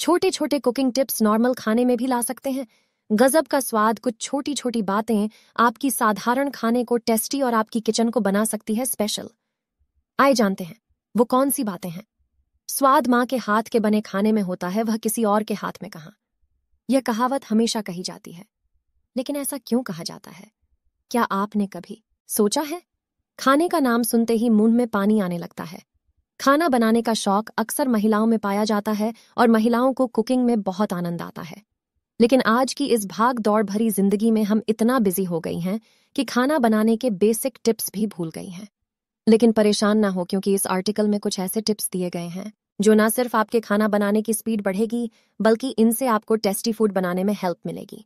छोटे छोटे cooking tips normal खाने में भी ला सकते हैं गजब का स्वाद कुछ छोटी छोटी बातें आपकी साधारण खाने को टेस्टी और आपकी किचन को बना सकती है स्पेशल आए जानते हैं वो कौन सी बातें हैं स्वाद माँ के हाथ के बने खाने में होता है वह किसी और के हाथ में कहा यह कहावत हमेशा कही जाती है लेकिन ऐसा क्यों कहा जाता है क्या आपने कभी सोचा है खाने का नाम सुनते ही मुंह में पानी आने लगता है खाना बनाने का शौक अक्सर महिलाओं में पाया जाता है और महिलाओं को कुकिंग में बहुत आनंद आता है लेकिन आज की इस भाग दौड़ भरी जिंदगी में हम इतना बिजी हो गई हैं कि खाना बनाने के बेसिक टिप्स भी भूल गई हैं लेकिन परेशान ना हो क्योंकि इस आर्टिकल में कुछ ऐसे टिप्स दिए गए हैं जो ना सिर्फ आपके खाना बनाने की स्पीड बढ़ेगी बल्कि इनसे आपको टेस्टी फूड बनाने में हेल्प मिलेगी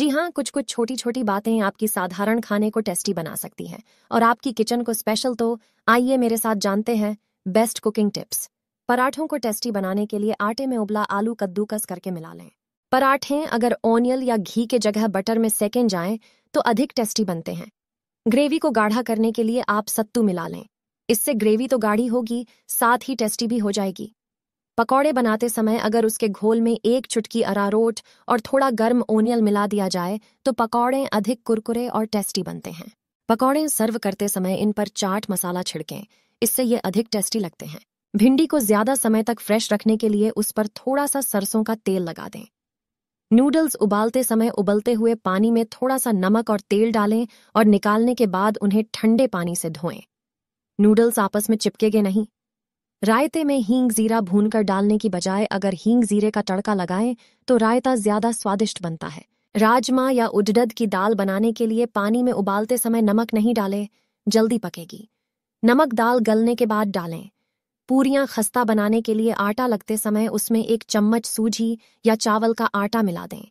जी हाँ कुछ कुछ छोटी छोटी बातें आपकी साधारण खाने को टेस्टी बना सकती हैं और आपकी किचन को स्पेशल तो आइए मेरे साथ जानते हैं बेस्ट कुकिंग टिप्स पराठों को टेस्टी बनाने के लिए आटे में उबला आलू कद्दूकस करके मिला लें पराठे अगर ओनियल या घी के जगह बटर में सेकें जाएं तो अधिक टेस्टी बनते हैं ग्रेवी को गाढ़ा करने के लिए आप सत्तू मिला लें इससे ग्रेवी तो गाढ़ी होगी साथ ही टेस्टी भी हो जाएगी पकौड़े बनाते समय अगर उसके घोल में एक चुटकी अरारोट और थोड़ा गर्म ओनियल मिला दिया जाए तो पकौड़े अधिक कुरकुरे और टेस्टी बनते हैं पकौड़े सर्व करते समय इन पर चाट मसाला छिड़कें इससे ये अधिक टेस्टी लगते हैं भिंडी को ज्यादा समय तक फ्रेश रखने के लिए उस पर थोड़ा सा सरसों का तेल लगा दें नूडल्स उबालते समय उबलते हुए पानी में थोड़ा सा नमक और तेल डालें और निकालने के बाद उन्हें ठंडे पानी से धोएं नूडल्स आपस में चिपकेगे नहीं रायते में हींग जीरा भूनकर डालने की बजाय अगर हींग जीरे का तड़का लगाएं तो रायता ज्यादा स्वादिष्ट बनता है राजमा या उडद की दाल बनाने के लिए पानी में उबालते समय नमक नहीं डालें जल्दी पकेगी नमक दाल गलने के बाद डालें पूरियां खस्ता बनाने के लिए आटा लगते समय उसमें एक चम्मच सूजी या चावल का आटा मिला दें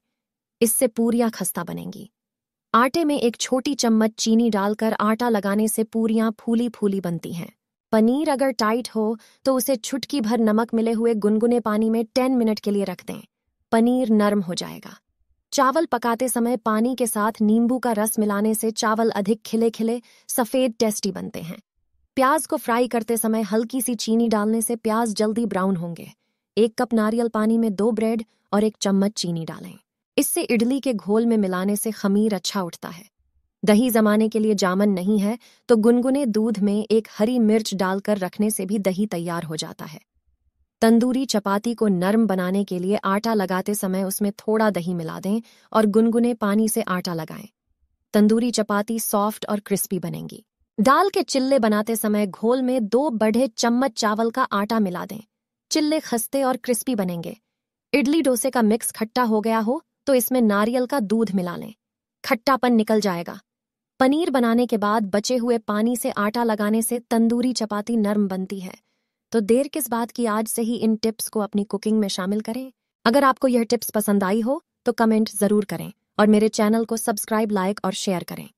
इससे पूरियां खस्ता बनेंगी आटे में एक छोटी चम्मच चीनी डालकर आटा लगाने से पूरियां फूली फूली बनती हैं पनीर अगर टाइट हो तो उसे छुटकी भर नमक मिले हुए गुनगुने पानी में टेन मिनट के लिए रख दें पनीर नरम हो जाएगा चावल पकाते समय पानी के साथ नींबू का रस मिलाने से चावल अधिक खिले खिले सफ़ेद टेस्टी बनते हैं प्याज को फ्राई करते समय हल्की सी चीनी डालने से प्याज जल्दी ब्राउन होंगे एक कप नारियल पानी में दो ब्रेड और एक चम्मच चीनी डालें इससे इडली के घोल में मिलाने से खमीर अच्छा उठता है दही जमाने के लिए जामन नहीं है तो गुनगुने दूध में एक हरी मिर्च डालकर रखने से भी दही तैयार हो जाता है तंदूरी चपाती को नरम बनाने के लिए आटा लगाते समय उसमें थोड़ा दही मिला दें और गुनगुने पानी से आटा लगाएं तंदूरी चपाती सॉफ्ट और क्रिस्पी बनेंगी दाल के चिल्ले बनाते समय घोल में दो बड़े चम्मच चावल का आटा मिला दें चिल्ले खस्ते और क्रिस्पी बनेंगे इडली डोसे का मिक्स खट्टा हो गया हो तो इसमें नारियल का दूध मिला लें खट्टापन निकल जाएगा पनीर बनाने के बाद बचे हुए पानी से आटा लगाने से तंदूरी चपाती नर्म बनती है तो देर किस बात की आज से ही इन टिप्स को अपनी कुकिंग में शामिल करें अगर आपको यह टिप्स पसंद आई हो तो कमेंट जरूर करें और मेरे चैनल को सब्सक्राइब लाइक और शेयर करें